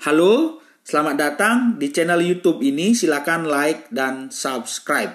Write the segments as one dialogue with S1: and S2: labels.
S1: Halo, selamat datang di channel YouTube ini. Silakan like dan subscribe.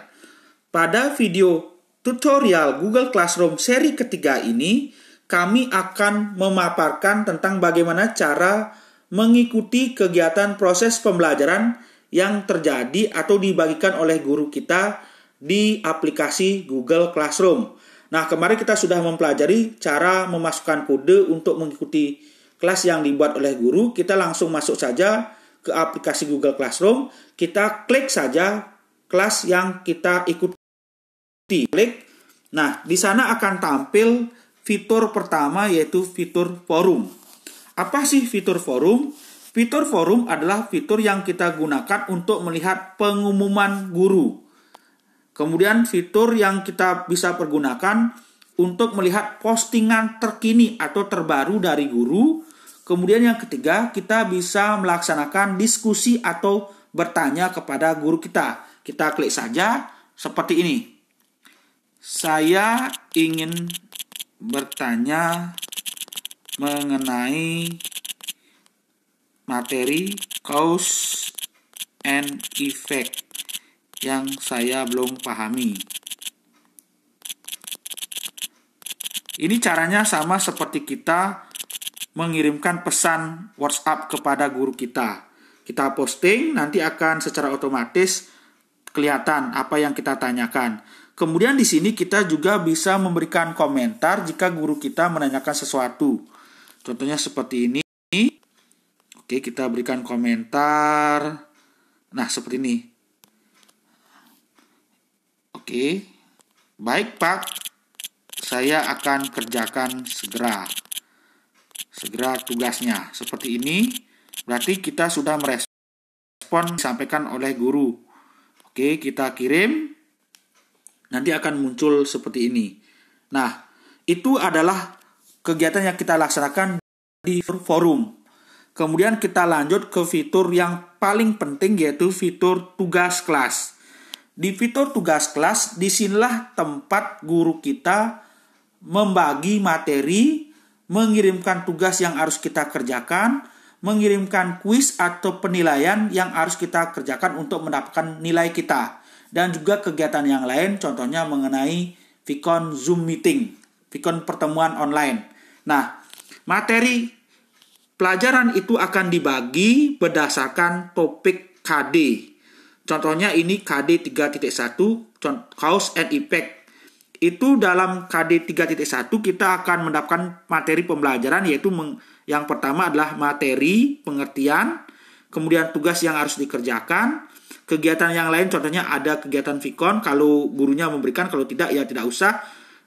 S1: Pada video tutorial Google Classroom seri ketiga ini, kami akan memaparkan tentang bagaimana cara mengikuti kegiatan proses pembelajaran yang terjadi atau dibagikan oleh guru kita di aplikasi Google Classroom. Nah, kemarin kita sudah mempelajari cara memasukkan kode untuk mengikuti kelas yang dibuat oleh guru, kita langsung masuk saja ke aplikasi Google Classroom, kita klik saja kelas yang kita ikuti. Klik. Nah, di sana akan tampil fitur pertama yaitu fitur forum. Apa sih fitur forum? Fitur forum adalah fitur yang kita gunakan untuk melihat pengumuman guru. Kemudian fitur yang kita bisa pergunakan untuk melihat postingan terkini atau terbaru dari guru Kemudian yang ketiga, kita bisa melaksanakan diskusi atau bertanya kepada guru kita. Kita klik saja seperti ini. Saya ingin bertanya mengenai materi cause and effect yang saya belum pahami. Ini caranya sama seperti kita mengirimkan pesan WhatsApp kepada guru kita. Kita posting, nanti akan secara otomatis kelihatan apa yang kita tanyakan. Kemudian di sini kita juga bisa memberikan komentar jika guru kita menanyakan sesuatu. Contohnya seperti ini. Oke, kita berikan komentar. Nah, seperti ini. Oke. Baik, Pak. Saya akan kerjakan segera segera tugasnya. Seperti ini, berarti kita sudah merespon disampaikan oleh guru. Oke, kita kirim. Nanti akan muncul seperti ini. Nah, itu adalah kegiatan yang kita laksanakan di forum. Kemudian kita lanjut ke fitur yang paling penting yaitu fitur tugas kelas. Di fitur tugas kelas, disinilah tempat guru kita membagi materi mengirimkan tugas yang harus kita kerjakan, mengirimkan kuis atau penilaian yang harus kita kerjakan untuk mendapatkan nilai kita, dan juga kegiatan yang lain, contohnya mengenai Vicon Zoom meeting, Vicon pertemuan online. Nah, materi pelajaran itu akan dibagi berdasarkan topik KD. Contohnya ini KD 3.1, cause and effect itu dalam KD 3.1 kita akan mendapatkan materi pembelajaran yaitu meng, yang pertama adalah materi pengertian, kemudian tugas yang harus dikerjakan, kegiatan yang lain contohnya ada kegiatan vikon kalau gurunya memberikan kalau tidak ya tidak usah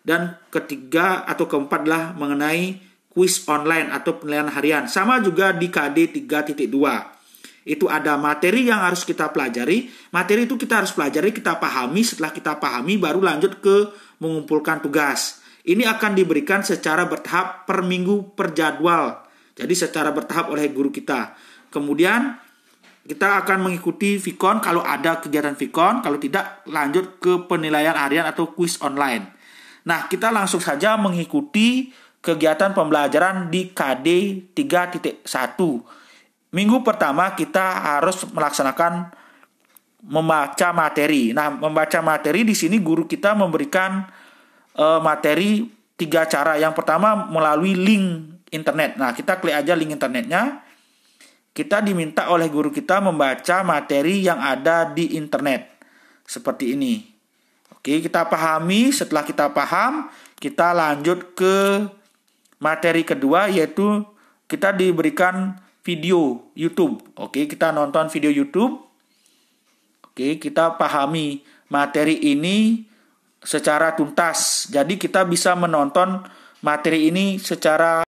S1: dan ketiga atau keempat adalah mengenai kuis online atau penilaian harian. Sama juga di KD 3.2. Itu ada materi yang harus kita pelajari. Materi itu kita harus pelajari, kita pahami. Setelah kita pahami baru lanjut ke mengumpulkan tugas. Ini akan diberikan secara bertahap per minggu per jadwal. Jadi secara bertahap oleh guru kita. Kemudian kita akan mengikuti Vicon kalau ada kegiatan Vicon, kalau tidak lanjut ke penilaian harian atau kuis online. Nah, kita langsung saja mengikuti kegiatan pembelajaran di KD 3.1. Minggu pertama kita harus melaksanakan membaca materi. Nah, membaca materi di sini guru kita memberikan uh, materi tiga cara. Yang pertama melalui link internet. Nah, kita klik aja link internetnya. Kita diminta oleh guru kita membaca materi yang ada di internet. Seperti ini. Oke, kita pahami. Setelah kita paham, kita lanjut ke materi kedua yaitu kita diberikan video YouTube. Oke, kita nonton video YouTube Oke, kita pahami materi ini secara tuntas. Jadi kita bisa menonton materi ini secara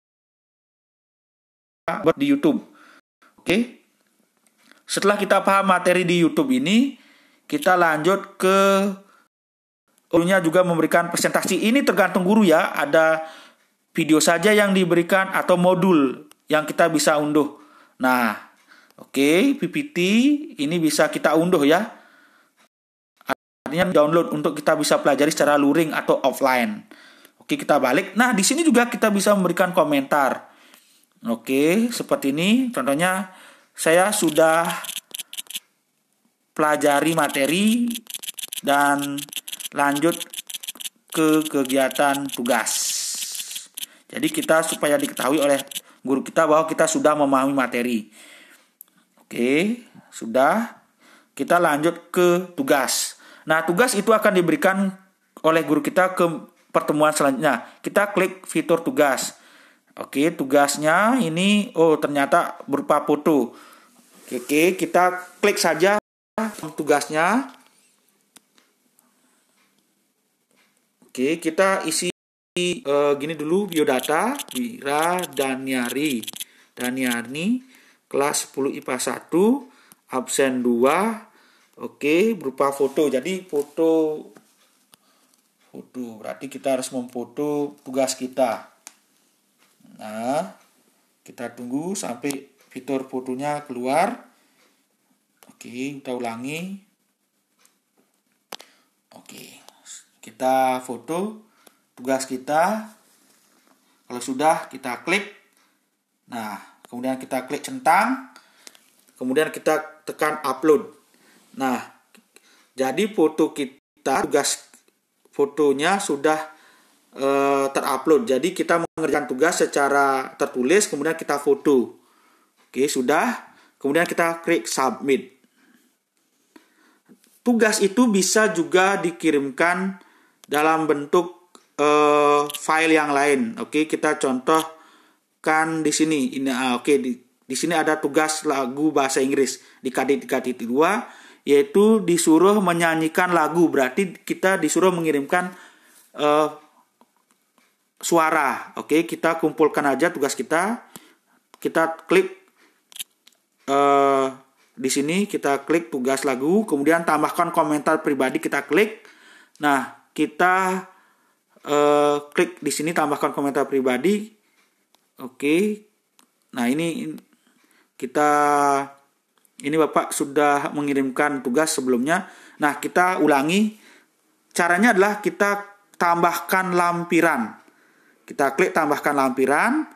S1: di YouTube. Oke. Setelah kita paham materi di YouTube ini, kita lanjut ke gurunya juga memberikan presentasi. Ini tergantung guru ya, ada video saja yang diberikan atau modul yang kita bisa unduh. Nah, oke, PPT ini bisa kita unduh ya. Artinya download untuk kita bisa pelajari secara luring atau offline. Oke, kita balik. Nah, di sini juga kita bisa memberikan komentar. Oke, seperti ini. Contohnya, saya sudah pelajari materi dan lanjut ke kegiatan tugas. Jadi kita supaya diketahui oleh guru kita bahwa kita sudah memahami materi. Oke, sudah. Kita lanjut ke tugas. Nah, tugas itu akan diberikan oleh guru kita ke pertemuan selanjutnya. Kita klik fitur tugas. Oke, tugasnya ini oh ternyata berupa foto. Oke, kita klik saja tugasnya. Oke, kita isi e, gini dulu biodata Wira Daniari. Daniani kelas 10 IPA 1, absen 2, Oke, berupa foto. Jadi foto foto berarti kita harus memfoto tugas kita. Nah, kita tunggu sampai fitur fotonya keluar. Oke, kita ulangi. Oke, kita foto tugas kita. Kalau sudah kita klik. Nah, kemudian kita klik centang. Kemudian kita tekan upload. Nah, jadi foto kita tugas fotonya sudah e, terupload. Jadi kita mengerjakan tugas secara tertulis kemudian kita foto. Oke, sudah. Kemudian kita klik submit. Tugas itu bisa juga dikirimkan dalam bentuk e, file yang lain. Oke, kita contohkan di sini. Ini ah, oke di di sini ada tugas lagu bahasa Inggris di kadit 32 yaitu disuruh menyanyikan lagu berarti kita disuruh mengirimkan uh, suara oke okay? kita kumpulkan aja tugas kita kita klik uh, di sini kita klik tugas lagu kemudian tambahkan komentar pribadi kita klik nah kita uh, klik di sini tambahkan komentar pribadi oke okay. nah ini kita ini Bapak sudah mengirimkan tugas sebelumnya. Nah, kita ulangi. Caranya adalah kita tambahkan lampiran. Kita klik tambahkan lampiran,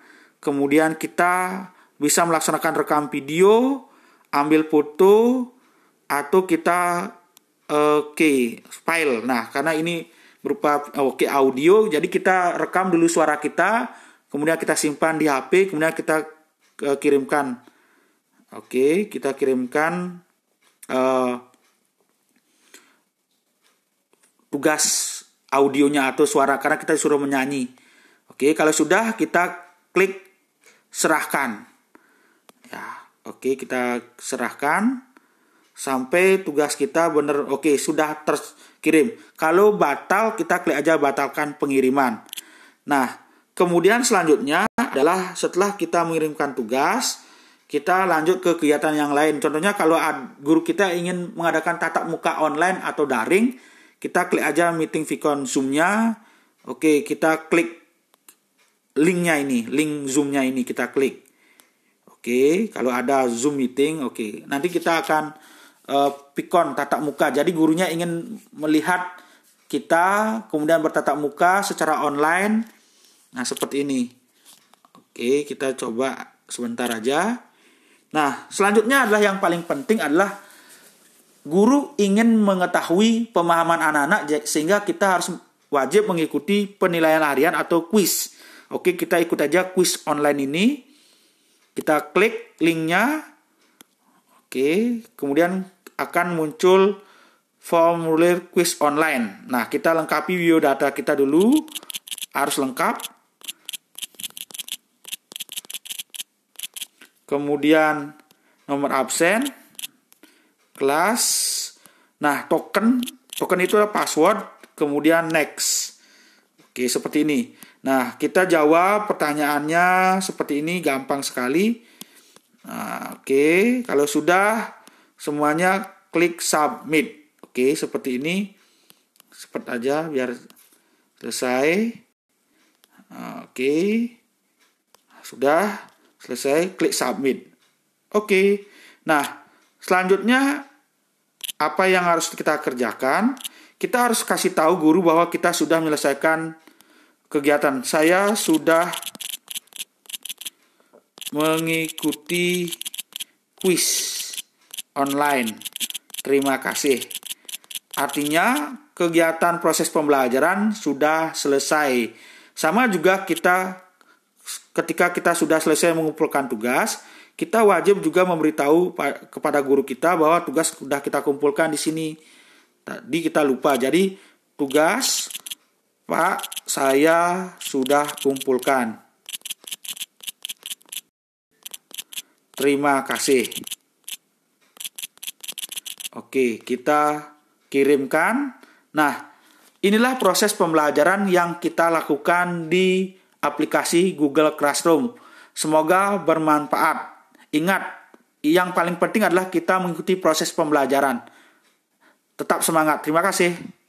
S1: kemudian kita bisa melaksanakan rekam video, ambil foto, atau kita oke eh, okay, file. Nah, karena ini berupa oke eh, okay, audio, jadi kita rekam dulu suara kita, kemudian kita simpan di HP, kemudian kita uh, kirimkan Oke, kita kirimkan uh, tugas audionya atau suara karena kita disuruh menyanyi. Oke, kalau sudah kita klik serahkan. Ya, oke kita serahkan sampai tugas kita benar oke sudah terkirim. Kalau batal kita klik aja batalkan pengiriman. Nah, kemudian selanjutnya adalah setelah kita mengirimkan tugas, kita lanjut ke kegiatan yang lain. Contohnya kalau guru kita ingin mengadakan tatap muka online atau daring, kita klik aja meeting Vicon Zoom-nya. Oke, kita klik linknya ini, link Zoom-nya ini kita klik. Oke, kalau ada Zoom meeting, oke. Nanti kita akan uh, Vicon tatap muka. Jadi gurunya ingin melihat kita kemudian bertatap muka secara online. Nah, seperti ini. Oke, kita coba sebentar aja. Nah, selanjutnya adalah yang paling penting adalah guru ingin mengetahui pemahaman anak-anak sehingga kita harus wajib mengikuti penilaian harian atau quiz. Oke, kita ikut aja quiz online ini. Kita klik linknya. Oke, kemudian akan muncul formulir quiz online. Nah, kita lengkapi biodata kita dulu. Harus lengkap. kemudian nomor absen, kelas. Nah, token, token itu adalah password, kemudian next. Oke, seperti ini. Nah, kita jawab pertanyaannya seperti ini, gampang sekali. Nah, oke, kalau sudah semuanya klik submit. Oke, seperti ini. Seperti aja biar selesai. Nah, oke. Sudah. Selesai, klik submit. Oke. Okay. Nah, selanjutnya apa yang harus kita kerjakan? Kita harus kasih tahu guru bahwa kita sudah menyelesaikan kegiatan. Saya sudah mengikuti quiz online. Terima kasih. Artinya kegiatan proses pembelajaran sudah selesai. Sama juga kita ketika kita sudah selesai mengumpulkan tugas, kita wajib juga memberitahu kepada guru kita bahwa tugas sudah kita kumpulkan di sini. Tadi kita lupa. Jadi tugas Pak saya sudah kumpulkan. Terima kasih. Oke, kita kirimkan. Nah, inilah proses pembelajaran yang kita lakukan di aplikasi Google Classroom. Semoga bermanfaat. Ingat, yang paling penting adalah kita mengikuti proses pembelajaran. Tetap semangat. Terima kasih.